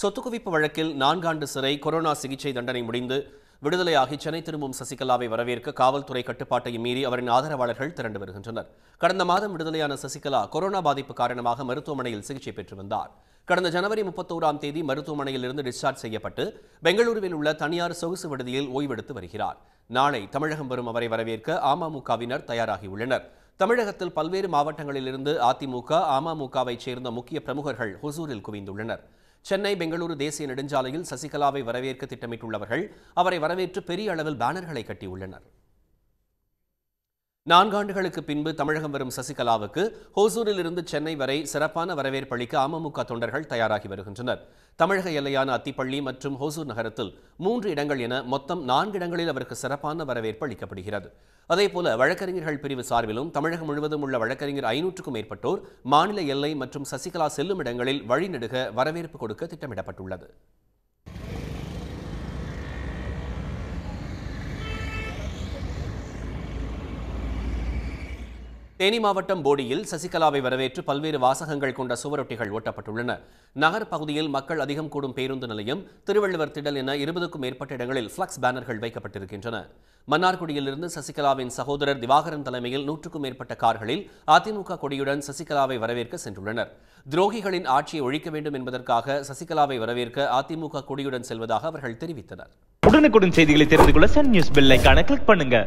சொத்து குவிப்பு வழக்கில் நான்காண்டு சிறை கொரோனா சிகிச்சை தண்டனை முடிந்து விடுதலையாகி சென்னை திரும்பும் சசிகலாவை வரவேற்க காவல்துறை கட்டுப்பாட்டையும் மீறி அவரின் ஆதரவாளர்கள் திரண்டு வருகின்றனர் கடந்த மாதம் விடுதலையான சசிகலா கொரோனா பாதிப்பு காரணமாக மருத்துவமனையில் சிகிச்சை பெற்று வந்தார் கடந்த ஜனவரி முப்பத்தோராம் தேதி மருத்துவமனையில் இருந்து டிஸ்சார்ஜ் செய்யப்பட்டு பெங்களூருவில் உள்ள தனியார் சொகுசு விடுதியில் ஓய்வெடுத்து வருகிறார் நாளை தமிழகம் வரும் அவரை வரவேற்க அமமுகவினர் தயாராகியுள்ளனர் தமிழகத்தில் பல்வேறு மாவட்டங்களிலிருந்து அதிமுக அமமுகவைச் சேர்ந்த முக்கிய பிரமுகர்கள் ஹொசூரில் குவிந்துள்ளனர் சென்னை பெங்களூரு தேசிய நெடுஞ்சாலையில் சசிகலாவை வரவேற்க திட்டமிட்டுள்ளவர்கள் அவரை வரவேற்று பெரிய அளவில் பேனர்களை கட்டியுள்ளனர் நான்காண்டுகளுக்கு பின்பு தமிழகம் வரும் சசிகலாவுக்கு ஹோசூரிலிருந்து சென்னை வரை சிறப்பான வரவேற்பு அளிக்க அமமுக தொண்டர்கள் தயாராகி வருகின்றனர் தமிழக எல்லையான அத்திப்பள்ளி மற்றும் ஹோசூர் நகரத்தில் மூன்று இடங்கள் என மொத்தம் நான்கு இடங்களில் அவருக்கு சிறப்பான வரவேற்பு அளிக்கப்படுகிறது அதேபோல வழக்கறிஞர்கள் பிரிவு சார்பிலும் தமிழகம் முழுவதும் உள்ள வழக்கறிஞர் ஐநூற்றுக்கும் மேற்பட்டோர் மாநில எல்லை மற்றும் சசிகலா செல்லும் இடங்களில் வழிநெடுக வரவேற்பு கொடுக்க திட்டமிடப்பட்டுள்ளது தேனி மாவட்டம் போடியில் சசிகலாவை வரவேற்று பல்வேறு வாசகங்கள் கொண்ட சுவரொட்டிகள் ஒட்டப்பட்டுள்ளன நகர் பகுதியில் மக்கள் அதிகம் கூடும் பேருந்து நிலையம் திருவள்ளுவர் திடல் என இருபதுக்கும் மேற்பட்ட இடங்களில் ஃப்ளக்ஸ் பேனர்கள் வைக்கப்பட்டிருக்கின்றன மன்னார்குடியிலிருந்து சசிகலாவின் சகோதரர் திவாகரன் தலைமையில் நூற்றுக்கும் மேற்பட்ட கார்களில் அதிமுக கொடியுடன் சசிகலாவை வரவேற்க சென்றுள்ளனர் துரோகிகளின் ஆட்சியை ஒழிக்க வேண்டும் என்பதற்காக சசிகலாவை வரவேற்க அதிமுக கொடியுடன் செல்வதாக அவர்கள் தெரிவித்தனர் உடனுக்குடன் செய்திகளை தெரிந்து கொள்ள சன் நியூஸ் கிளிக் பண்ணுங்க